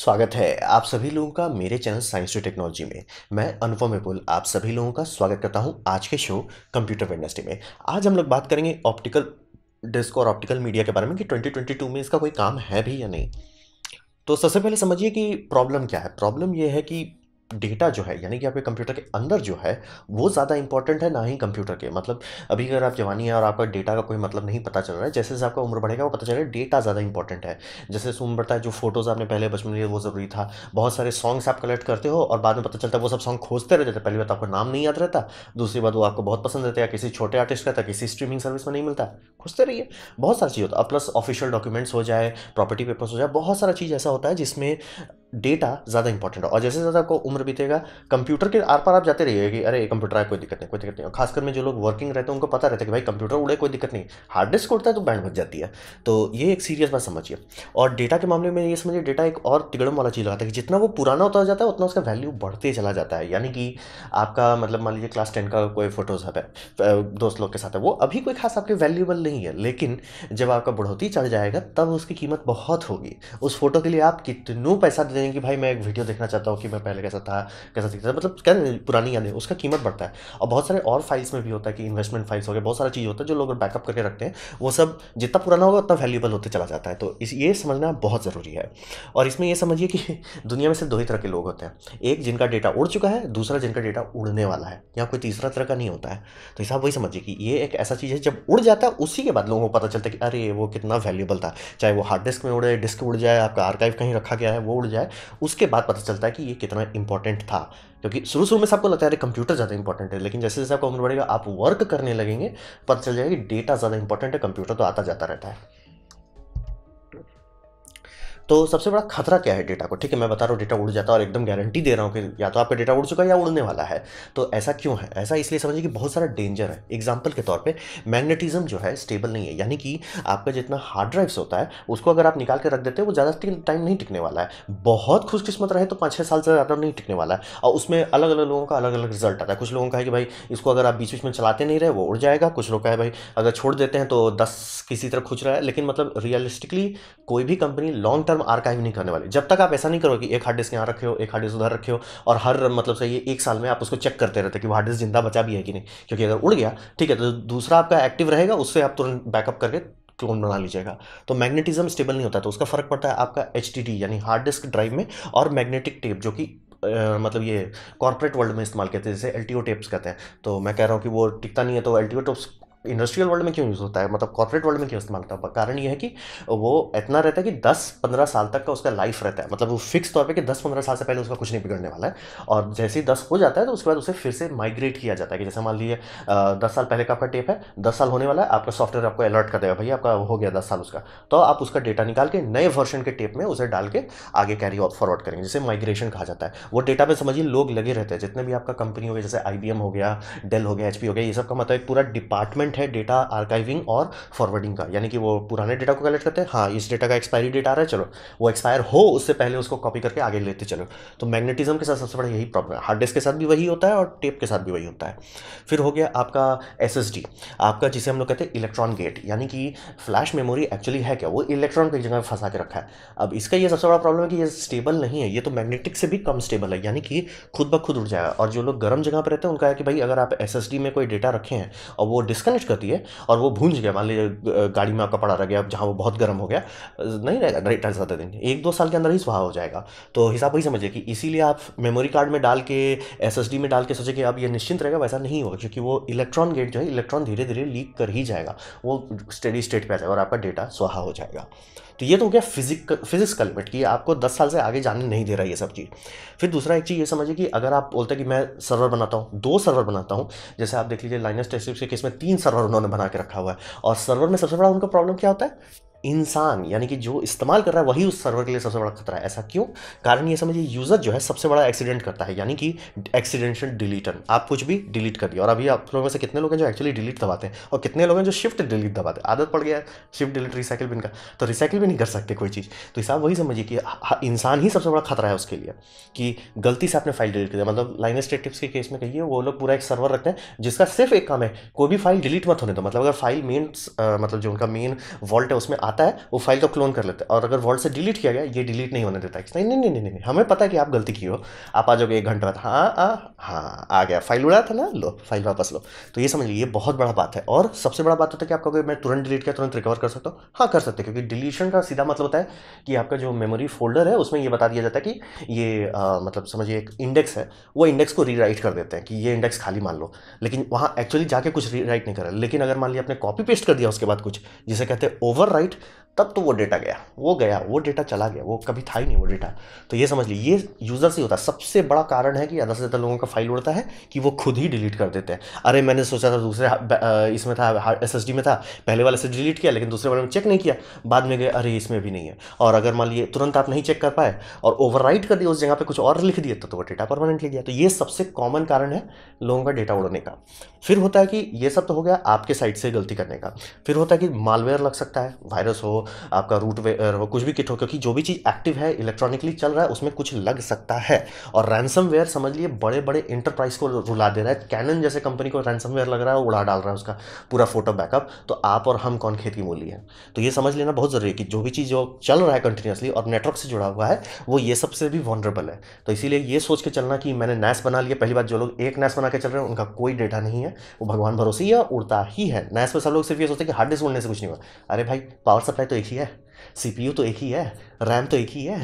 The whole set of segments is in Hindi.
स्वागत है आप सभी लोगों का मेरे चैनल साइंस टू टेक्नोलॉजी में मैं अनुपम मेपुल आप सभी लोगों का स्वागत करता हूं आज के शो कंप्यूटर वेडनेसडे में आज हम लोग बात करेंगे ऑप्टिकल डिस्क और ऑप्टिकल मीडिया के बारे में कि 2022 में इसका कोई काम है भी या नहीं तो सबसे पहले समझिए कि प्रॉब्लम क्या है प्रॉब्लम यह है कि डेटा जो है यानी कि आपके कंप्यूटर के अंदर जो है वो ज़्यादा इंपॉर्टेंट है ना ही कंप्यूटर के मतलब अभी अगर आप जवानी है और आपका डेटा का कोई मतलब नहीं पता चल रहा है जैसे जैसे आपका उम्र बढ़ेगा वो पता चल रहा है डेटा ज़्यादा इंपॉर्टेंट है जैसे जैसे उम्र बढ़ता है जो फोटोज़ आपने पहले बचपन में लिए वो ज़रूरी था बहुत सारे सॉन्ग्स आप कलेक्ट करते हो और बाद में पता चलता है वो सब सॉन्ग खोजते रहते थे पहली बात तो आपको नाम नहीं याद रहता दूसरी बात वो आपको बहुत पसंद रहता है किसी छोटे आर्टिस्ट का था किसी स्ट्रीमिंग सर्विस में नहीं मिलता खोजते रहिए बहुत सारी चीज़ होता है प्लस ऑफिशियल डॉक्यूमेंट्स हो जाए प्रॉपर्टी पेपर्स हो जाए बहुत सारा चीज़ ऐसा होता है जिसमें डेटा ज़्यादा इंपॉर्टेंट है और जैसे ज़्यादा आपको उम्र पर बीतेगा कंप्यूटर के आर पार आप जाते रहिए कि अरे कंप्यूटर आए कोई दिक्कत नहीं कोई दिक्कत नहीं खासकर में जो लोग वर्किंग रहते हैं उनको पता रहता है कि भाई कंप्यूटर उड़े कोई दिक्कत नहीं हार्ड डिस्क उड़ता है तो बैंड बच जाती है तो ये एक सीरियस बात समझिए और डेटा के मामले में ये समझिए डेटा एक और तिगड़म वाला चीज़ लगाता है कि जितना वो पुराना होता जाता है उतना उसका वैल्यू बढ़ते चला जाता है यानी कि आपका मतलब मान लीजिए क्लास टेन का कोई फोटोज है दोस्त लोग के साथ है वो अभी कोई खास आपके वैल्यूबल नहीं है लेकिन जब आपका बढ़ोतरी चढ़ जाएगा तब उसकी कीमत बहुत होगी उस फोटो के लिए आप कितनों पैसा दे देंगे कि भाई मैं एक वीडियो देखना चाहता हूँ कि मैं पहले कैसा था था कैसा सीखता था मतलब क्या पुरानी यादें उसका कीमत बढ़ता है और बहुत सारे और फाइल्स में भी होता है कि इन्वेस्टमेंट फाइल्स हो गए बहुत सारा चीज़ होता है जो लोग बैकअप करके रखते हैं वो सब जितना पुराना होगा उतना वैल्यूबल होते चला जाता है तो इस ये समझना बहुत ज़रूरी है और इसमें यह समझिए कि दुनिया में सिर्फ दो ही तरह के लोग होते हैं एक जिनका डेटा उड़ चुका है दूसरा जिनका डेटा उड़ने वाला है या कोई तीसरा तरह का नहीं होता है तो इस वही समझिए कि ये एक ऐसा चीज़ है जब उड़ जाता है उसी के बाद लोगों को पता चलता है कि अरे वो कितना वैल्यूबल था चाहे वो हार्ड डिस्क में उड़े डिस्क उड़ जाए आपका आर्काइव कहीं रखा गया है वो उड़ जाए उसके बाद पता चलता है कि ये कितना इंपॉर्टेंट इंपॉर्टेंट था क्योंकि शुरू शुरू में सबको लगता है अरे कंप्यूटर ज़्यादा इंपॉर्टेंट है लेकिन जैसे जैसे आपको उम्र बढ़ेगा आप वर्क करने लगेंगे पता चल जाएगा कि डेटा ज़्यादा इंपॉर्टेंट है कंप्यूटर तो आता जाता रहता है तो सबसे बड़ा खतरा क्या है डेटा को ठीक है मैं बता रहा हूँ डेटा उड़ जाता है और एकदम गारंटी दे रहा हूँ कि या तो आपका डेटा उड़ चुका है या उड़ने वाला है तो ऐसा क्यों है ऐसा इसलिए समझिए कि बहुत सारा डेंजर है एग्जाम्पल के तौर पर मैग्नेटिज्म जो है स्टेबल नहीं है यानी कि आपका जितना हार्ड ड्राइव्स होता है उसको अगर आप निकाल के रख देते हैं वो ज़्यादा टाइम नहीं टिकने वाला है बहुत खुशकिस्मत रहे तो पाँच छः साल से ज़्यादा नहीं टिकने वाला है और उसमें अलग अलग लोगों का अलग अलग रिजल्ट आता है कुछ लोगों का है कि भाई इसको अगर आप बीच बीच में चलाते नहीं रहे वो उड़ जाएगा कुछ लोग का है भाई अगर छोड़ देते हैं तो दस किसी तरह खुच रहा है लेकिन मतलब रियलिस्टिकली कोई भी कंपनी लॉन्ग टर्म हम आर्काइव नहीं करने वाले जब तक आप ऐसा नहीं करो कि एक हार्ड डिस्क यहाँ रखे हो एक हार्ड डिस्क उधर रखे हो और हर मतलब सही एक साल में आप उसको चेक करते रहते कि वो हार्ड डिस्क जिंदा बचा भी है कि नहीं क्योंकि अगर उड़ गया ठीक है तो दूसरा आपका एक्टिव रहेगा उससे आप तुरंत बैकअप करके क्लोन बना लीजिएगा तो मैग्नेटिज्म स्टेबल नहीं होता तो उसका फ़र्क पड़ता है आपका एच यानी हार्ड डिस्क ड्राइव में और मैग्नेटिक टेप जो कि Uh, मतलब ये कॉर्पोरेट वर्ल्ड में इस्तेमाल करते हैं जैसे एल टेप्स कहते हैं तो मैं कह रहा हूँ कि वो टिकता नहीं है तो एल टेप्स इंडस्ट्रियल वर्ल्ड में क्यों यूज़ होता है मतलब कॉर्पोरेट वर्ल्ड में क्यों इस्तेमाल होता है कारण यह है कि वो इतना रहता है कि 10-15 साल तक का उसका लाइफ रहता है मतलब वो फिक्स तौर पे कि 10-15 साल से पहले उसका कुछ नहीं बिगड़ने वाला है और जैसे ही दस हो जाता है तो उसके बाद उसे फिर से माइग्रेट किया जाता है कि जैसे मान लीजिए दस साल पहले का आपका टेप है दस साल होने वाला है आपका सॉफ्टवेयर आपको अलर्ट कर देगा भैया आपका हो गया दस साल उसका तो आप उसका डेटा निकाल के नए वर्जन के टेप में उसे डाल के आगे कैरी फॉरवर्ड करेंगे जिसे माइग्रेशन कहा जाता है वो डेटा में समझिए लोग लगे रहते हैं जितने भी आपका कंपनी हो गया जैसे आई हो गया डेल हो गया एच हो गया ये सब का मतलब एक पूरा डिपार्टमेंट इम्पॉर्टेंट है डेटा आर्काइविंग और फॉरवर्डिंग का यानी कि वो पुराने डेटा को कलेक्ट करते हैं हाँ इस डेटा का एक्सपायरी डेट आ रहा है चलो वो एक्सपायर हो उससे पहले उसको कॉपी करके आगे लेते चलो तो मैग्नेटिज्म के साथ सबसे बड़ा यही प्रॉब्लम है हार्ड डिस्क के साथ भी वही होता है और टेप के साथ भी वही होता है फिर हो गया आपका एस आपका जिसे हम लोग कहते हैं इलेक्ट्रॉन गेट यानी कि फ्लैश मेमोरी एक्चुअली है क्या वो इलेक्ट्रॉन को जगह फंसा के रखा है अब इसका ये सबसे बड़ा प्रॉब्लम है कि ये स्टेबल नहीं है ये तो मैग्नेटिक से भी कम स्टेबल है यानी कि खुद ब खुद उड़ जाएगा और जो लोग गर्म जगह पर रहते हैं उनका है कि भाई अगर आप एस में कोई डेटा रखे हैं और वो डिस्कनेक्ट कैच करती है और वो भूंज गया मान लीजिए गाड़ी में आपका पड़ा रह गया जहाँ वो बहुत गर्म हो गया नहीं रहेगा रिटर्न सात दिन एक दो साल के अंदर ही स्वाहा हो जाएगा तो हिसाब वही समझिए कि इसीलिए आप मेमोरी कार्ड में डाल के एस में डाल के सोचे कि आप ये निश्चिंत रहेगा वैसा नहीं होगा क्योंकि वो इलेक्ट्रॉन गेट जो है इलेक्ट्रॉन धीरे धीरे लीक कर ही जाएगा वो स्टडी स्टेट पर आ जाएगा और आपका डेटा स्वाहा हो जाएगा तो ये तो हो गया फिजिक फिजिक्स लिमिट कि आपको 10 साल से आगे जाने नहीं दे रहा ये सब चीज़ फिर दूसरा एक चीज़ ये समझिए कि अगर आप बोलते हैं कि मैं सर्वर बनाता हूँ दो सर्वर बनाता हूँ जैसे आप देख लीजिए लाइनस टेस्ट के केस में तीन सर्वर उन्होंने बना के रखा हुआ है और सर्वर में सबसे बड़ा उनका प्रॉब्लम क्या होता है इंसान यानी कि जो इस्तेमाल कर रहा है वही उस सर्वर के लिए सबसे बड़ा खतरा है ऐसा क्यों कारण ये समझिए यूज़र जो है सबसे बड़ा एक्सीडेंट करता है यानी कि एक्सीडेंशल डिलीटन आप कुछ भी डिलीट कर दिए और अभी आप लोगों में से कितने लोग हैं जो एक्चुअली डिलीट दबाते हैं और कितने लोग हैं जो शिफ्ट डिलीट दबाते हैं आदत पड़ गया है शिफ्ट डिलीट रिसाइकिल बिन का तो रिसाइकिल भी नहीं कर सकते कोई चीज़ तो हिसाब वही समझिए कि इंसान ही सबसे बड़ा खतरा है उसके लिए कि गलती से आपने फाइल डिलीट कर दिया मतलब लाइन स्टेट टिप्स के केस में कहिए वो लोग पूरा एक सर्वर रखते हैं जिसका सिर्फ एक काम है कोई भी फाइल डिलीट मत होने दो मतलब अगर फाइल मेन मतलब जो उनका मेन वॉल्ट है उसमें आता है वो फाइल को क्लोन कर लेता हैं और अगर वर्ड से डिलीट किया गया ये डिलीट नहीं होने देता है नहीं नहीं नहीं नहीं नहीं हमें पता है कि आप गलती की हो आप आ जाओगे एक घंटे बाद हाँ आ हाँ आ गया फाइल उड़ा था ना लो फाइल वापस लो तो ये समझ लीजिए बहुत बड़ा बात है और सबसे बड़ा बात होता है कि आपका मैं तुरंत डिलीट किया तुरंत रिकवर कर सकता हूँ हाँ कर सकते क्योंकि डिलीशन का सीधा मतलब होता है कि आपका जो मेमोरी फोल्डर है उसमें ये बता दिया जाता है कि ये मतलब समझिए एक इंडेक्स है वो इंडेक्स को रीराइट कर देते हैं कि ये इंडेक्स खाली मान लो लेकिन वहाँ एक्चुअली जाके कुछ रीराइट नहीं कर रहा लेकिन अगर मान लिया आपने कॉपी पेस्ट कर दिया उसके बाद कुछ जिसे कहते हैं ओवर राइट तब तो वो डेटा गया वो गया वो डेटा चला गया वो कभी था ही नहीं वो डेटा तो ये समझ लीजिए ये यूज़र से होता है सबसे बड़ा कारण है कि ज़्यादा से ज़्यादा लोगों का फाइल उड़ता है कि वो खुद ही डिलीट कर देते हैं अरे मैंने सोचा था दूसरे इसमें था एस एस में था पहले वाले से डिलीट किया लेकिन दूसरे वाले में चेक नहीं किया बाद में गए अरे इसमें भी नहीं है और अगर मान लीजिए तुरंत आप नहीं चेक कर पाए और ओवर कर दिया उस जगह पर कुछ और लिख दिया तो, तो वो डेटा परमानेंट गया तो ये सबसे कॉमन कारण है लोगों का डेटा उड़ने का फिर होता है कि ये सब तो हो गया आपके साइड से गलती करने का फिर होता है कि मालवेयर लग सकता है वायरस हो आपका रूट वेयर हो कुछ भी किट हो क्योंकि जो भी चीज़ एक्टिव है इलेक्ट्रॉनिकली चल रहा है उसमें कुछ लग सकता है और रैनसम वेयर समझ लिए बड़े बड़े इंटरप्राइज को रुला दे रहा है कैनन जैसे कंपनी को रैनसम वेयर लग रहा है उड़ा डाल रहा है उसका पूरा फोटो बैकअप तो आप और हम कौन खेत की मूली है तो ये समझ लेना बहुत ज़रूरी है कि जो भी चीज़ जो चल रहा है कंटिन्यूसली और नेटवर्क से जुड़ा हुआ है वो ये सबसे भी वॉनरेबल है तो इसीलिए ये सोच के चलना कि मैंने नैस बना लिया पहली बात जो लोग एक नैस बना के चल रहे हैं उनका कोई डेटा नहीं है वो भगवान भरोसे या उड़ता ही है नैस पर सब लोग सिर्फ ये सोचते हैं कि हार्ड डिस्क उड़ने से कुछ नहीं हुआ अरे भाई पावर सप्लाई तो एक ही है सीपीयू तो एक ही है रैम तो एक ही है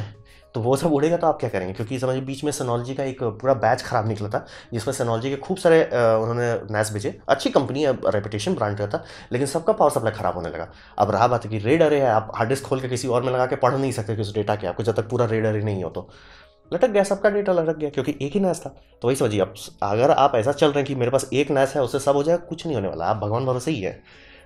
तो वो सब उड़ेगा तो आप क्या करेंगे क्योंकि समझिए बीच में सनोलॉजी का एक पूरा बैच खराब निकला था जिसमें सनोलॉजी के खूब सारे उन्होंने नैस भेजे अच्छी कंपनी है रेपुटेशन ब्रांड का था लेकिन सबका पावर सप्लाई खराब होने लगा अब रहा बात है कि रेड अरे है आप हार्ड डिस्क खोल के किसी और में लगा के पढ़ नहीं सकते किस डेटा के आपको जब तक पूरा रेड अरे नहीं हो तो लटक गया सबका डेटा लटक गया क्योंकि एक ही नैस था तो वही समझिए अब अगर आप ऐसा चल रहे हैं कि मेरे पास एक नैस है उससे सब हो जाएगा कुछ नहीं होने वाला आप भगवान भरोसे ही है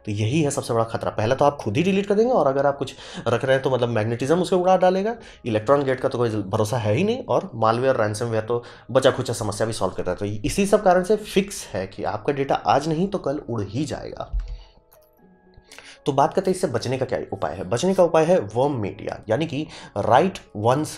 तो यही है सबसे बड़ा खतरा पहला तो आप खुद ही डिलीट कर देंगे और अगर आप कुछ रख रहे हैं तो मतलब मैग्नेटिज्म उसे उड़ा डालेगा इलेक्ट्रॉन गेट का तो कोई भरोसा है ही नहीं और मालवेयर रैनसमवेयर तो बचा खुचा समस्या भी सॉल्व करता है तो इसी सब कारण से फिक्स है कि आपका डेटा आज नहीं तो कल उड़ ही जाएगा तो बात करते हैं इससे बचने का क्या उपाय है बचने का उपाय है वर्म मीडिया यानी कि write once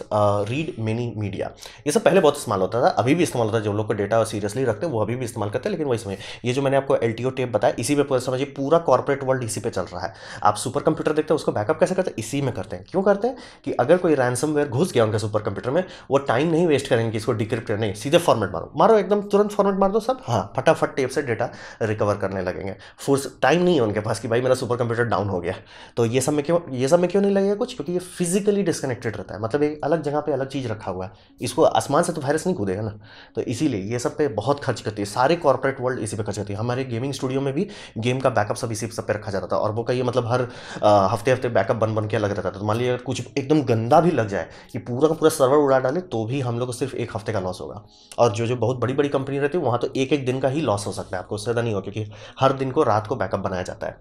read many media ये सब पहले बहुत इस्तेमाल होता था अभी भी इस्तेमाल होता है जो लोग को डेटा सीरियसली रखते हैं वो अभी भी इस्तेमाल करते हैं लेकिन वही समय ये जो मैंने आपको एल टेप बताया इसी पे पूरा समझिए पूरा कॉर्पोरेट वर्ल्ड इसी पर चल रहा है आप सुपर कंप्यूटर देखते हैं उसको बैकअप कैसे करते हैं इसी में करते हैं क्यों करते हैं कि अगर कोई रैनसम घुस गया उनके सुपर कंप्यूटर में वो टाइम नहीं वेस्ट करेंगे कि इसको डिक्रिप्ट करने सीधे फॉर्मेट मारो मारो एकदम तुरंत फॉर्मेट मार दो सब हाँ फटाफट टेप से डेटा रिकवर करने लगेंगे फोर्स टाइम नहीं है उनके पास कि भाई मेरा सुपर कंप्यूटर कंप्यूटर डाउन हो गया तो ये सब में क्यों ये सब में क्यों नहीं लगेगा कुछ क्योंकि ये फिजिकली डिस्कनेक्टेड रहता है मतलब एक अलग जगह पे अलग चीज़ रखा हुआ है इसको आसमान से तो वायरस नहीं कूदेगा ना तो इसीलिए ये सब पे बहुत खर्च करती है सारे कॉर्पोरेट वर्ल्ड इसी पे खर्च करती है हमारे गेमिंग स्टूडियो में भी गेम का बैकअप सब इसी सब पे रखा जाता था और वो कहिए मतलब हर हफ्ते हफ्ते बैकअप बन बन के अलग रहता था तो मान लीजिए कुछ एकदम गंदा भी लग जाए कि पूरा का पूरा सर्वर उड़ा डाले तो भी हम लोग को सिर्फ एक हफ्ते का लॉस होगा और जो जो बहुत बड़ी बड़ी कंपनी रहती है वहाँ तो एक एक दिन का ही लॉस हो सकता है आपको उससे ज़्यादा नहीं हो क्योंकि हर दिन को रात को बैकअप बनाया जाता है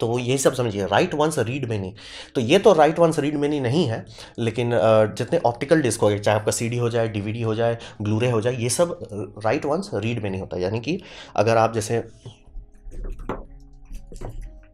तो यही सब समझिए राइट वंस रीड मेनी तो ये तो राइट वंस रीड मेनी नहीं है लेकिन जितने ऑप्टिकल डिस्क हो गए चाहे आपका सीडी हो जाए डीवीडी हो जाए ब्लूरे हो जाए ये सब राइट वंस रीड मेनी होता है यानी कि अगर आप जैसे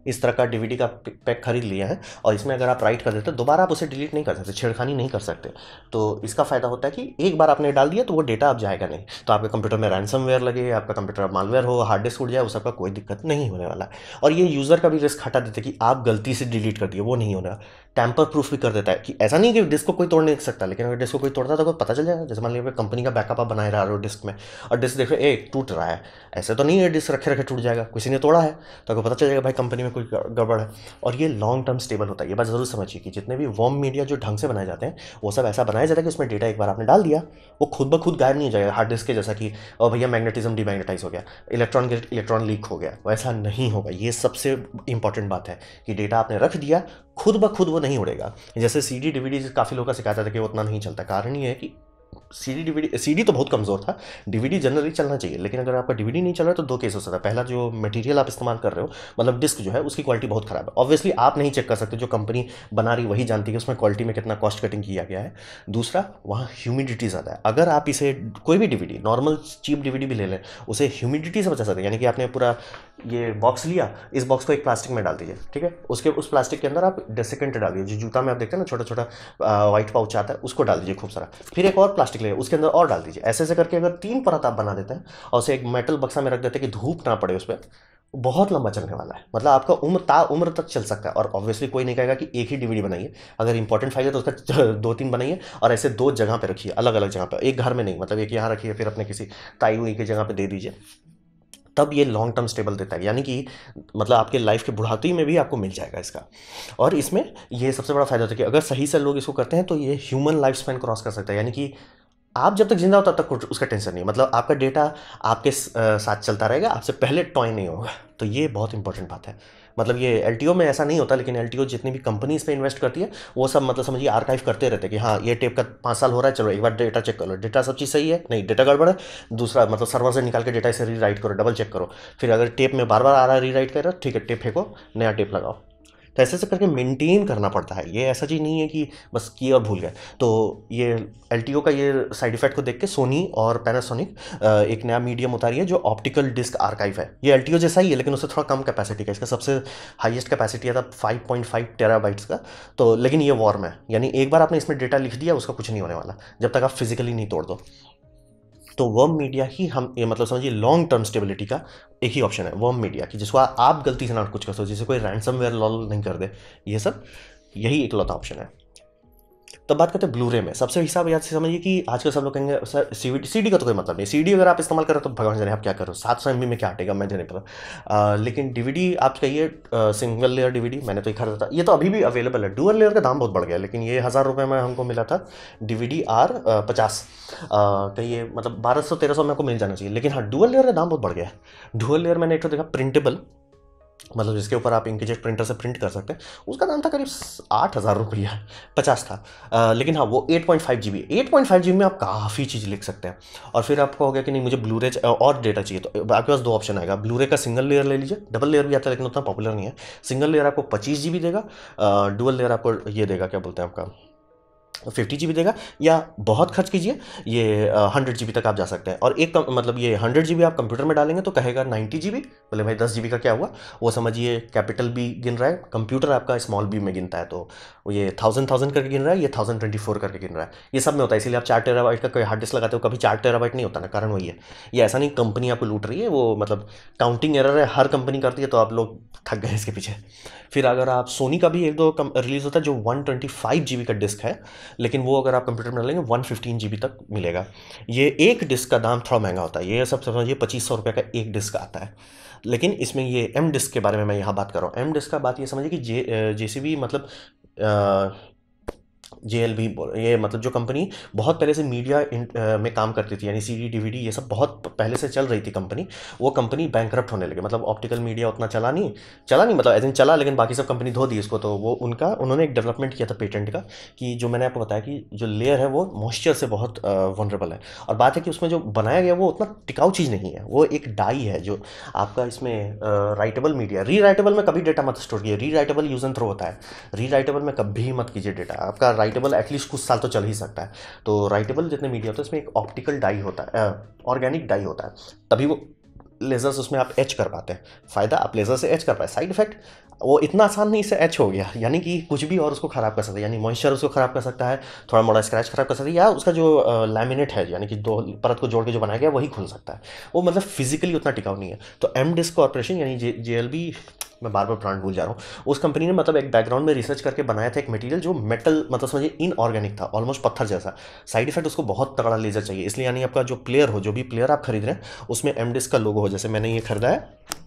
इस तरह का डीवीडी का पैक खरीद लिया है और इसमें अगर आप राइट कर देते हैं दोबारा आप उसे डिलीट नहीं कर सकते छेड़खानी नहीं कर सकते तो इसका फ़ायदा होता है कि एक बार आपने डाल दिया तो वो डेटा आप जाएगा नहीं तो आपके कंप्यूटर में रैनसमवेयर लगे आपका कंप्यूटर मालवेयर हो हार्ड डिस्क उड़ जाए उस सबका कोई दिक्कत नहीं होने वाला और ये यूज़र का भी रिस्क हटा देते कि आप गलती से डिलीट कर दिए वो नहीं होना टैंपर प्रूफ भी कर देता है कि ऐसा नहीं कि डिस्क को कोई तोड़ नहीं सकता लेकिन अगर डिस्क को कोई तोड़ता तो कोई पता चल जाएगा जैसे मान लीजिए कंपनी का बैकअप आप बनाए रहा हो डिस्क में और डिस्क देख रहे ए टूट रहा है ऐसे तो नहीं है डिस्क रखे रखे टूट जाएगा किसी ने तोड़ा है तो आपको पता चल जाएगा भाई कंपनी में कोई गड़बड़ है और ये लॉन्ग टर्म स्टेबल होता है ये बात ज़रूर समझिए कि जितने भी वॉम मीडिया जो ढंग से बनाए जाते हैं वो सब ऐसा बनाया जाता है कि उसमें डेटा एक बार आपने डाल दिया वो खुद ब खुद गायब नहीं हो जाएगा हार्ड डिस्क के जैसा कि और भैया मैग्नेटिज्म डिमैग्नेटाइज हो गया इलेक्ट्रॉन इलेक्ट्रॉन लीक हो गया वैसा नहीं होगा ये सबसे इंपॉर्टेंट बात है कि डेटा आपने रख दिया खुद ब खुद वो नहीं उड़ेगा जैसे सी डी काफ़ी लोगों का सिखाता था कि उतना नहीं चलता कारण ये है कि सीडी डीवीडी सीडी तो बहुत कमज़ोर था डीवीडी जनरली चलना चाहिए लेकिन अगर आपका डीवीडी नहीं चल रहा है तो दो केस हो सकता है पहला जो मटेरियल आप इस्तेमाल कर रहे हो मतलब डिस्क जो है उसकी क्वालिटी बहुत ख़राब है ऑब्वियसली आप नहीं चेक कर सकते जो कंपनी बना रही वही जानती है उसमें क्वालिटी में कितना कॉस्ट कटिंग किया गया है दूसरा वहाँ ह्यूमिडिटी ज़्यादा है अगर आप इसे कोई भी डीवीडी नॉर्मल चीप डीवीडी भी ले लें उसे ह्यूमिडिटी से बचा सकते हैं यानी कि आपने पूरा ये बॉक्स लिया इस बॉक्स को एक प्लास्टिक में डाल दीजिए ठीक है उसके उस प्लास्टिक के अंदर आप डेसिकेंट डाल दीजिए जो जूता में आप देखते हैं ना छोटा छोटा व्हाइट पाउच आता है उसको डाल दीजिए खूब सारा फिर एक और प्लास्टिक निकले उसके अंदर और डाल दीजिए ऐसे ऐसे करके अगर तीन परत आप बना देते हैं और उसे एक मेटल बक्सा में रख देते हैं कि धूप ना पड़े उस पर बहुत लंबा चलने वाला है मतलब आपका उम्र ता उम्र तक चल सकता है और ऑब्वियसली कोई नहीं कहेगा कि एक ही डीवीडी बनाइए अगर इंपॉर्टेंट फाइल है तो उसका दो तीन बनाइए और ऐसे दो जगह पे रखिए अलग अलग जगह पे एक घर में नहीं मतलब एक यहाँ रखिए फिर अपने किसी ताई हुई की जगह पे दे दीजिए तब ये लॉन्ग टर्म स्टेबल देता है यानी कि मतलब आपके लाइफ के बुढ़ाते में भी आपको मिल जाएगा इसका और इसमें ये सबसे बड़ा फायदा होता है कि अगर सही से लोग इसको करते हैं तो ये ह्यूमन लाइफ स्पैन क्रॉस कर सकता है यानी कि आप जब तक जिंदा हो तब तक उसका टेंशन नहीं मतलब आपका डेटा आपके साथ चलता रहेगा आपसे पहले टॉय नहीं होगा तो ये बहुत इंपॉर्टेंट बात है मतलब ये एल में ऐसा नहीं होता लेकिन एल जितनी भी कंपनी इस पर इन्वेस्ट करती है वो सब मतलब समझिए आर्काइव करते रहते हैं कि हाँ ये टेप का पाँच साल हो रहा है चलो एक बार डेटा चेक कर लो डेटा सब चीज़ सही है नहीं डेटा गड़बड़ है दूसरा मतलब सर्वर से निकाल के डेटा इसे रीराइट करो डबल चेक करो फिर अगर टेप में बार बार आ रहा है रीराइट कर रहा ठीक है टेप फेंको नया टेप लगाओ तो ऐसे ऐसे करके मेंटेन करना पड़ता है ये ऐसा चीज़ नहीं है कि बस किए और भूल गए तो ये एल का ये साइड इफेक्ट को देख के सोनी और पैनासोनिक एक नया मीडियम उतारी है जो ऑप्टिकल डिस्क आर्काइव है ये एल जैसा ही है लेकिन उससे थोड़ा कम कैपेसिटी का इसका सबसे हाइस्ट कैपेसिटी था फाइव टेराबाइट्स का तो लेकिन ये वॉर्म है यानी एक बार आपने इसमें डेटा लिख दिया उसका कुछ नहीं होने वाला जब तक आप फिजिकली नहीं तोड़ दो तो वर्म मीडिया ही हम ये मतलब समझिए लॉन्ग टर्म स्टेबिलिटी का एक ही ऑप्शन है वर्म मीडिया की जिसको आप गलती से ना कुछ कर सकते जैसे कोई रैंडसम वेयर लॉल नहीं कर दे ये सब यही एक लौता ऑप्शन है तब बात करते हैं ब्लूरे में सबसे हिसाब याद से समझिए कि आजकल सब लोग कहेंगे सर सी डी का तो कोई मतलब नहीं सी अगर आप इस्तेमाल करें तो भगवान जाने आप क्या करो सात सौ में क्या हटेगा मैं जाने पता लेकिन डी आप कहिए सिंगल लेयर डी मैंने तो ही खरीदा था ये तो अभी भी अवेलेबल है डुअल लेयर का दाम बहुत बढ़ गया लेकिन ये हज़ार रुपये में हमको मिला था डी आर पचास कहिए मतलब बारह सौ तेरह सौ में हमको मिल जाना चाहिए लेकिन हाँ डुअल लेयर का दाम बहुत बढ़ गया है डुअल लेयर मैंने एक तो देखा प्रिंटेबल मतलब जिसके ऊपर आप इंकजेट प्रिंटर से प्रिंट कर सकते हैं उसका दाम था करीब आठ हज़ार रुपया पचास था आ, लेकिन हाँ वो eight point five G B eight point five G B में आप काफ़ी चीज़ लिख सकते हैं और फिर आपको हो गया कि नहीं मुझे ब्लू रे और डेटा चाहिए तो आपके पास दो ऑप्शन आएगा ब्लू रे का सिंगल लेयर ले लीजिए डबल लेयर भी आता है लेकिन उतना पॉपुलर नहीं है सिंगल लेयर आपको पच्चीस जी बी देगा डुअल लेयर आपको ये देगा क्या बोलते हैं आपका फिफ्टी जी देगा या बहुत खर्च कीजिए ये हंड्रेड जी तक आप जा सकते हैं और एक कम, मतलब ये हंड्रेड जी आप कंप्यूटर में डालेंगे तो कहेगा नाइन्टी जी बोले भाई दस जी का क्या हुआ वो समझिए कैपिटल बी गिन रहा है कंप्यूटर आपका स्मॉल बी में गिनता है तो ये थाउजेंड थाउजेंड करके गिन रहा है ये थाउजेंड ट्वेंटी फोर करके गिन रहा है ये सब में होता है इसलिए आप चार टेराबाइट का कोई हार्ड डिस्क लगाते हो कभी चार टेराबाइट नहीं होता ना कारण वही है ये ऐसा नहीं कंपनी आपको लूट रही है वो मतलब काउंटिंग एरर है हर कंपनी करती है तो आप लोग थक गए इसके पीछे फिर अगर आप सोनी का भी एक दो रिलीज़ होता है जो वन ट्वेंटी फाइव जी का डिस्क है लेकिन वो अगर आप कंप्यूटर में डालेंगे वन फिफ्टीन जी बी तक मिलेगा ये एक डिस्क का दाम थोड़ा महंगा होता है ये सब समझिए पच्चीस सौ रुपये का एक डिस्क आता है लेकिन इसमें ये एम डिस्क के बारे में मैं यहाँ बात कर रहा हूँ एम डिस्क का बात ये समझिए कि जे जे मतलब जे एल बी ये मतलब जो कंपनी बहुत पहले से मीडिया आ, में काम करती थी यानी सी डी डी ये सब बहुत पहले से चल रही थी कंपनी वो कंपनी बैंक होने लगी मतलब ऑप्टिकल मीडिया उतना चला नहीं चला नहीं मतलब एज इन चला लेकिन बाकी सब कंपनी धो दी इसको तो वो उनका उन्होंने एक डेवलपमेंट किया था पेटेंट का कि जो मैंने आपको बताया कि जो लेयर है वो मॉइस्चर से बहुत वनरेबल है और बात है कि उसमें जो बनाया गया वो उतना टिकाऊ चीज़ नहीं है वो एक डाई है जो आपका इसमें राइटेबल मीडिया री राइटेबल में कभी डेटा मत स्टोर किया री राइटेबल यूज एंड थ्रो होता है री राइटेबल में कभी मत कीजिए डेटा आपका राइटेबल एटलीस्ट कुछ साल तो चल ही सकता है तो राइटेबल जितने मीडिया होते हैं इसमें एक ऑप्टिकल डाई होता है ऑर्गेनिक डाई होता है तभी वो लेज़र से उसमें आप एच कर पाते हैं फ़ायदा आप लेज़र से एच कर पाए साइड इफेक्ट वो इतना आसान नहीं इसे एच हो गया यानी कि कुछ भी और उसको ख़राब कर सकता है यानी मॉइस्चर उसको ख़राब कर सकता है थोड़ा मोड़ा स्क्रैच ख़राब कर सकता है या उसका जो लैमिनेट है यानी कि दो परत को जोड़ के जो बनाया गया वही खुल सकता है वो मतलब फिजिकली उतना टिकाऊ नहीं है तो एम डिस्क कॉर्पोरेशन यानी जे जे एल बी मैं बार बार ब्रांड भूल जा रहा हूँ उस कंपनी ने मतलब एक बैकग्राउंड में रिसर्च करके बनाया था एक मटेरियल जो मेटल मतलब समझिए इनऑर्गेनिक था ऑलमोस्ट पत्थर जैसा साइड इफेक्ट उसको बहुत तगड़ा लेजर चाहिए इसलिए यानी आपका जो प्लेयर हो जो भी प्लेयर आप खरीद रहे हैं उसमें एम का लोगो हो जैसे मैंने ये खरीदा है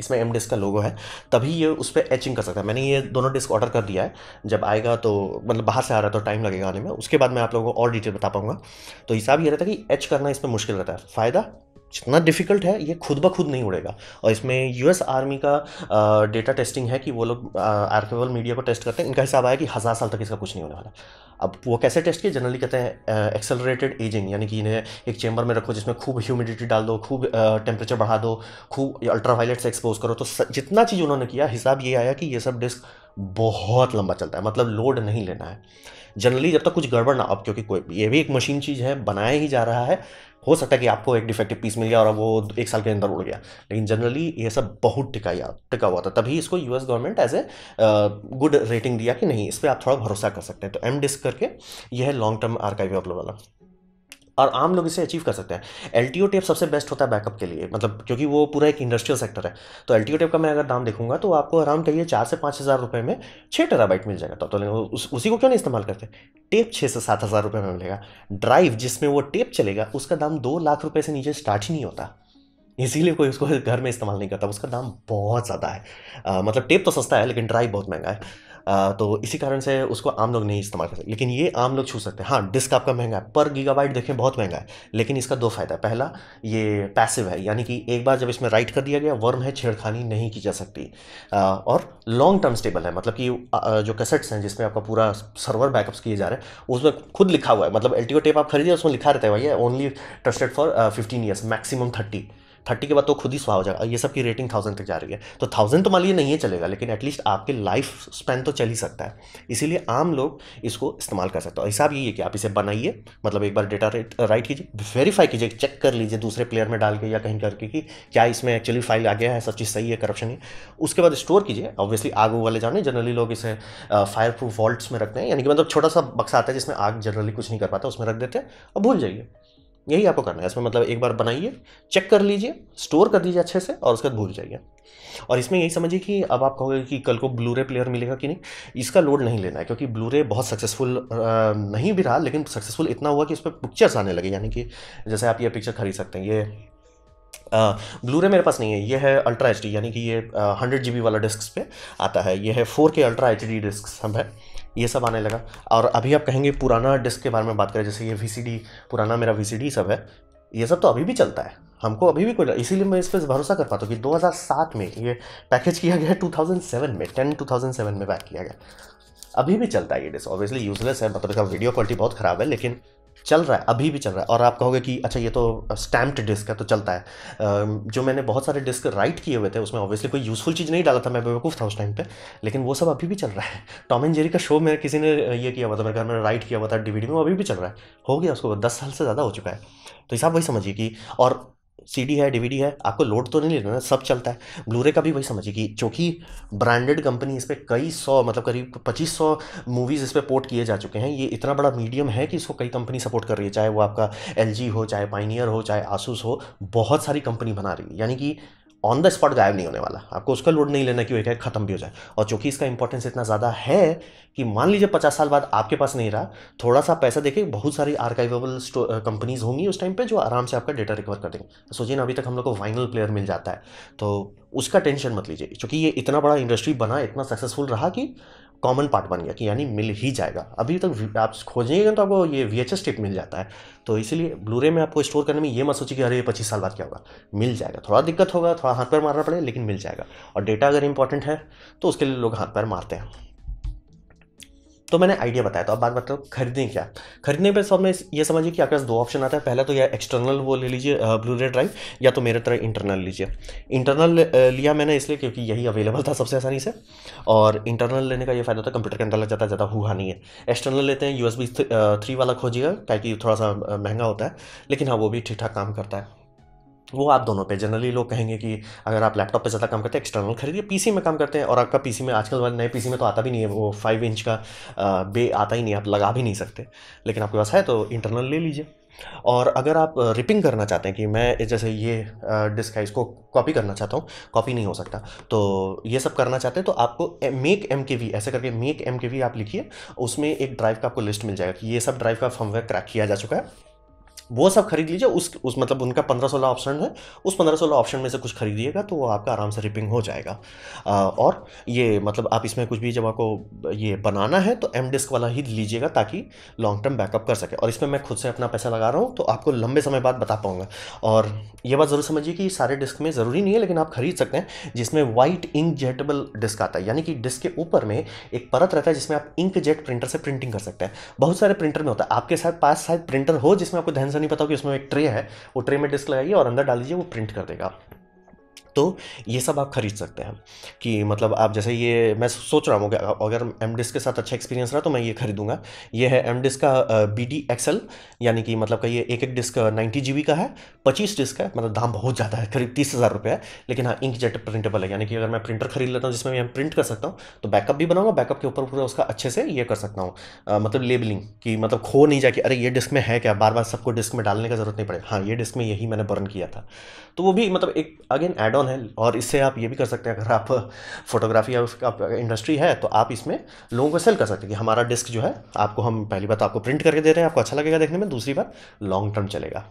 इसमें एम डिस्क का लोगो है तभी ये उस पर एचिंग कर सकता है मैंने ये दोनों डिस्क ऑर्डर कर दिया है जब आएगा तो मतलब बाहर से आ रहा है तो टाइम लगेगा आने में उसके बाद मैं आप लोगों को और डिटेल बता पाऊंगा तो हिसाब ये रहता है कि एच करना इसमें मुश्किल रहता है फ़ायदा जितना डिफ़िकल्ट है ये खुद ब खुद नहीं उड़ेगा और इसमें यूएस आर्मी का डेटा टेस्टिंग है कि वो लोग आर्केबल मीडिया को टेस्ट करते हैं इनका हिसाब आया कि हज़ार साल तक इसका कुछ नहीं होने वाला अब वो कैसे टेस्ट किए जनरली कहते हैं एक्सेलरेटेड एजिंग यानी कि इन्हें एक चैम्बर में रखो जिसमें खूब ह्यूमिडिटी डाल दो खूब टेम्परेचर बढ़ा दो खूब अल्ट्रावायलेट से एक्सपोज करो तो जितना चीज़ उन्होंने किया हिसाब ये आया कि ये सब डिस्क बहुत लंबा चलता है मतलब लोड नहीं लेना है जनरली जब तक कुछ गड़बड़ ना अब क्योंकि कोई ये भी एक मशीन चीज़ है बनाया ही जा रहा है हो सकता है कि आपको एक डिफेक्टिव पीस मिल गया और वो एक साल के अंदर उड़ गया लेकिन जनरली ये सब बहुत टिकाया टिका हुआ था तभी इसको US government as a good rating दिया कि नहीं इस पर आप थोड़ा भरोसा कर सकते हैं तो एम डिस्क करके यह लॉन्ग टर्म आर्काइव वाला और आम लोग इसे अचीव कर सकते हैं एल टी ओ टेप सबसे बेस्ट होता है बैकअप के लिए मतलब क्योंकि वो पूरा एक इंडस्ट्रियल सेक्टर है तो एल टी ओ टेप का मैं अगर दाम देखूंगा तो आपको आराम करिए चार से पाँच हज़ार रुपये में छः टेराबाइट मिल जाएगा तो, तो उस, उसी को क्यों नहीं इस्तेमाल करते टेप छः से सात हज़ार रुपये में मिलेगा ड्राइव जिसमें वो टेप चलेगा उसका दाम दो लाख रुपये से नीचे स्टार्ट ही नहीं होता इसीलिए कोई उसको घर में इस्तेमाल नहीं करता उसका दाम बहुत ज़्यादा है मतलब टेप तो सस्ता है लेकिन ड्राइव बहुत महंगा है तो इसी कारण से उसको आम लोग नहीं इस्तेमाल कर सकते लेकिन ये आम लोग छू सकते हैं हाँ डिस्क आपका महंगा है पर गीगाबाइट देखें बहुत महंगा है लेकिन इसका दो फ़ायदा है पहला ये पैसिव है यानी कि एक बार जब इसमें राइट कर दिया गया वर्म है छेड़खानी नहीं की जा सकती और लॉन्ग टर्म स्टेबल है मतलब कि जो कैसेट्स हैं जिसमें आपका पूरा सर्वर बैकअप्स किए जा रहे हैं उसमें खुद लिखा हुआ है मतलब एल टेप आप खरीदिए उसमें लिखा रहता है भैया only trusted for fifteen years maximum thirty thirty के बाद तो खुद ही सुहा हो जाएगा ये सब की रेटिंग थाउजेंड तक जा रही है तो थाउजेंड तो मान लीजिए नहीं है चलेगा लेकिन एटलीस्ट आपके लाइफ स्पेन तो चल ही सकता है इसीलिए आम लोग इसको इस्तेमाल कर सकते हो हिसाब यही है कि आप इसे बनाइए मतलब एक बार डेटा राइट कीजिए वेरीफाई कीजिए चेक कर लीजिए दूसरे प्लेयर में डाल के या कहीं करके कि क्या इसमें एक्चुअली फाइल आ गया है सब चीज़ सही है करप्शन है उसके बाद स्टोर कीजिए ऑब्वियसली आग वाले जाने जनरली लोग इसे फायर प्रूफ वॉल्ट्स में रखते हैं यानी कि मतलब छोटा सा बक्सा आता है जिसमें आग जनरली कुछ नहीं कर पाता उसमें रख देते हैं और भूल जाइए यही आपको करना है इसमें मतलब एक बार बनाइए चेक कर लीजिए स्टोर कर दीजिए अच्छे से और उसके बाद भूल जाइए और इसमें यही समझिए कि अब आप कहोगे कि कल को ब्लू रे प्लेयर मिलेगा कि नहीं इसका लोड नहीं लेना है क्योंकि ब्लू रे बहुत सक्सेसफुल नहीं भी रहा लेकिन सक्सेसफुल इतना हुआ कि उस पर पिक्चर्स आने लगे यानी कि जैसे आप ये पिक्चर खरीद सकते हैं ये ब्लू रे मेरे पास नहीं है ये है अल्ट्रा एच यानी कि ये हंड्रेड जी वाला डिस्क पे आता है ये है फोर के अल्ट्रा एच डी डिस्क सब है ये सब आने लगा और अभी आप कहेंगे पुराना डिस्क के बारे में बात करें जैसे ये वी पुराना मेरा वी सब है ये सब तो अभी भी चलता है हमको अभी भी कोई इसीलिए मैं इस पर भरोसा कर पाता हूँ कि 2007 में ये पैकेज किया गया है 2007 में 10 2007 में पैक किया गया अभी भी चलता है ये डिस्क ऑब्वियसली यूजलेस है मतलब इसका वीडियो क्वालिटी बहुत ख़राब है लेकिन चल रहा है अभी भी चल रहा है और आप कहोगे कि अच्छा ये तो स्टैम्प्ड डिस्क है तो चलता है जो मैंने बहुत सारे डिस्क राइट किए हुए थे उसमें ऑब्वियसली कोई यूज़फुल चीज़ नहीं डाला था मैं बेवकूफ़ था उस टाइम पे लेकिन वो सब अभी भी चल रहा है टॉम एंड जेरी का शो मेरे किसी ने ये किया हुआ था मेरे घर में राइट किया हुआ था डी में वो अभी भी चल रहा है हो गया उसको दस साल से ज़्यादा हो चुका है तो हिसाब वही समझिए कि और सीडी है डीवीडी है आपको लोड तो नहीं लेना ना सब चलता है ब्लूरे का भी वही समझिए कि चूँकि ब्रांडेड कंपनी इस पर कई सौ मतलब करीब पच्चीस सौ मूवीज़ इस पर पोर्ट किए जा चुके हैं ये इतना बड़ा मीडियम है कि इसको कई कंपनी सपोर्ट कर रही है चाहे वो आपका एल हो चाहे पाइनियर हो चाहे आसूस हो बहुत सारी कंपनी बना रही है यानी कि ऑन द स्पॉट गायब नहीं होने वाला आपको उसका लोड नहीं लेना कि वो एक खत्म भी हो जाए और चूंकि इसका इंपॉर्टेंस इतना ज़्यादा है कि मान लीजिए पचास साल बाद आपके पास नहीं रहा थोड़ा सा पैसा देखे बहुत सारी आर्काइवेबल कंपनीज होंगी उस टाइम पे जो आराम से आपका डेटा रिकवर कर देंगे तो सोचिए ना अभी तक हम लोग को वाइनल प्लेयर मिल जाता है तो उसका टेंशन मत लीजिए क्योंकि ये इतना बड़ा इंडस्ट्री बना इतना सक्सेसफुल रहा कि कॉमन पार्ट बन गया कि यानी मिल ही जाएगा अभी तक आप खोजेंगे तो आपको ये वी एच टेप मिल जाता है तो इसीलिए ब्लूरे में आपको स्टोर करने में ये मत सोचिए कि अरे पच्चीस साल बाद क्या होगा मिल जाएगा थोड़ा दिक्कत होगा थोड़ा हाथ पैर मारना पड़ेगा लेकिन मिल जाएगा और डेटा अगर इंपॉर्टेंट है तो उसके लिए लोग हाथ पैर मारते हैं तो मैंने आइडिया बताया तो अब बात बताओ मतलब खरीदें क्या खरीदने पर सब में ये समझिए कि आपके पास दो ऑप्शन आता है पहला तो या एक्सटर्नल वो ले लीजिए ब्लू रे ड्राइव या तो मेरे तरह इंटरनल लीजिए इंटरनल लिया मैंने इसलिए क्योंकि यही अवेलेबल था सबसे आसानी से और इंटरनल लेने का ये फ़ायदा होता है कंप्यूटर के अंदर लग जाता ज़्यादा हुआ नहीं है एक्सटर्नल लेते हैं यू एस थ्री वाला खोजिएगा ताकि थोड़ा सा महंगा होता है लेकिन हाँ वो भी ठीक ठाक काम करता है वो आप दोनों पे जनरली लोग कहेंगे कि अगर आप लैपटॉप पे ज़्यादा काम करते हैं एक्सटर्नल खरीदिए पीसी में काम करते हैं और आपका पीसी में आजकल वाले नए पीसी में तो आता भी नहीं है वो फाइव इंच का बे आता ही नहीं आप लगा भी नहीं सकते लेकिन आपके पास है तो इंटरनल ले लीजिए और अगर आप रिपिंग करना चाहते हैं कि मैं जैसे ये डिस्क है इसको कॉपी करना चाहता हूँ कॉपी नहीं हो सकता तो ये सब करना चाहते हैं तो आपको मेक एम के वी ऐसे करके मेक एम के वी आप लिखिए उसमें एक ड्राइव का आपको लिस्ट मिल जाएगा कि ये सब ड्राइव का फर्मवेयर क्रैक किया जा चुका है वो सब खरीद लीजिए उस उस मतलब उनका पंद्रह सोलह ऑप्शन है उस पंद्रह सोलह ऑप्शन में से कुछ खरीदिएगा तो वो आपका आराम से रिपिंग हो जाएगा आ, और ये मतलब आप इसमें कुछ भी जब आपको ये बनाना है तो एम डिस्क वाला ही लीजिएगा ताकि लॉन्ग टर्म बैकअप कर सके और इसमें मैं खुद से अपना पैसा लगा रहा हूँ तो आपको लंबे समय बाद बता पाऊँगा और ये बात ज़रूर समझिए कि सारे डिस्क में ज़रूरी नहीं है लेकिन आप खरीद सकते हैं जिसमें वाइट इंक जेटेबल डिस्क आता है यानी कि डिस्क के ऊपर में एक परत रहता है जिसमें आप इंक जेट प्रिंटर से प्रिंटिंग कर सकते हैं बहुत सारे प्रिंटर में होता है आपके साथ पास शायद प्रिंटर हो जिसमें आपको ध्यान नहीं पता कि उसमें एक ट्रे है वो ट्रे में डिस्क लगाइए और अंदर डाल दीजिए वो प्रिंट कर देगा तो ये सब आप खरीद सकते हैं कि मतलब आप जैसे ये मैं सोच रहा हूँ अगर एम के साथ अच्छा एक्सपीरियंस रहा तो मैं ये खरीदूंगा ये है एम का बी डी एक्सएल यानी कि मतलब कहिए एक एक डिस्क नाइन्टी जी का है पच्चीस डिस्क है मतलब दाम बहुत ज़्यादा है करीब तीस हज़ार रुपये है लेकिन हाँ इंक जेट प्रिंटेबल है यानी कि अगर मैं प्रिंटर खरीद लेता हूँ जिसमें मैं प्रिंट कर सकता हूँ तो बैकअप भी बनाऊँगा बैकअप के ऊपर पूरा उसका अच्छे से ये कर सकता हूँ मतलब लेबलिंग कि मतलब खो नहीं जाए कि अरे ये डिस्क में है क्या बार बार सबको डिस्क में डालने का जरूरत नहीं पड़े हाँ ये डिस्क में यही मैंने बर्न किया था तो वो भी मतलब एक अगेन एड ऑन ऑन है और इससे आप ये भी कर सकते हैं अगर आप फोटोग्राफी इंडस्ट्री है तो आप इसमें लोगों को सेल कर सकते हैं कि हमारा डिस्क जो है आपको हम पहली बात तो आपको प्रिंट करके दे रहे हैं आपको अच्छा लगेगा देखने में दूसरी बात लॉन्ग टर्म चलेगा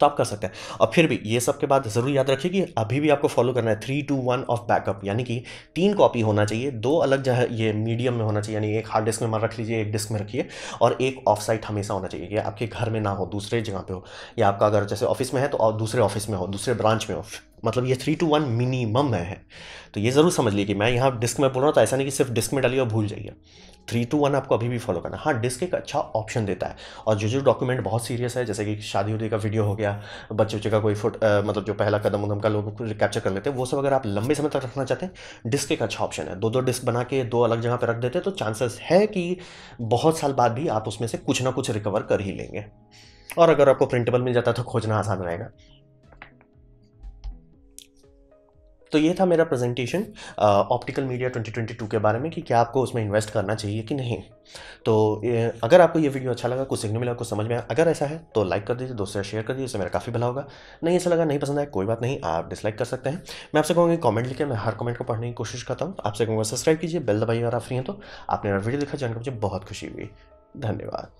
तो आप कर सकते हैं और फिर भी ये सब के बाद ज़रूर याद रखिए कि अभी भी आपको फॉलो करना है three two one of backup यानी कि तीन कॉपी होना चाहिए दो अलग जगह ये मीडियम में होना चाहिए यानी एक हार्ड डिस्क में मार रख लीजिए एक डिस्क में रखिए और एक ऑफ साइट हमेशा होना चाहिए या आपके घर में ना हो दूसरे जगह पे हो या आपका अगर जैसे ऑफिस में है तो दूसरे ऑफिस में हो दूसरे ब्रांच में हो मतलब ये थ्री टू वन मिनिमम में है तो ये ज़रूर समझ लीजिए कि मैं यहाँ डिस्क में बोल रहा हूँ तो ऐसा नहीं कि सिर्फ डिस्क में डालिए और भूल जाइए थ्री टू वन आपको अभी भी फॉलो करना हाँ डिस्क एक अच्छा ऑप्शन देता है और जो जो डॉक्यूमेंट बहुत सीरियस है जैसे कि शादी उदी का वीडियो हो गया बच्चे बच्चे का कोई फोट आ, मतलब जो पहला कदम उदम का लोग कैप्चर कर लेते हैं वो सब अगर आप लंबे समय तक रखना चाहते हैं डिस्क एक अच्छा ऑप्शन है दो दो डिस्क बना के दो अलग जगह पर रख देते हैं तो चांसेस है कि बहुत साल बाद भी आप उसमें से कुछ ना कुछ रिकवर कर ही लेंगे और अगर आपको प्रिंटेबल मिल जाता है तो खोजना आसान रहेगा तो ये था मेरा प्रेजेंटेशन ऑप्टिकल मीडिया 2022 के बारे में कि क्या आपको उसमें इन्वेस्ट करना चाहिए कि नहीं तो अगर आपको ये वीडियो अच्छा लगा कुछ सिग्नल मिला कुछ समझ में आया अगर ऐसा है तो लाइक कर दीजिए दोस्तों शेयर कर दीजिए इससे मेरा काफ़ी भला होगा नहीं ऐसा अच्छा लगा नहीं पसंद आया कोई बात नहीं आप डिसलाइक कर सकते हैं मैं आपसे कहूँगी कॉमेंट लिखे मैं हर कमेंट को पढ़ने की कोशिश करता हूँ आपसे कहूँगा सब्सक्राइब कीजिए बेल दबाइए अगर आप फ्री हैं तो आपने मेरा वीडियो देखा जानकर मुझे बहुत खुशी हुई धन्यवाद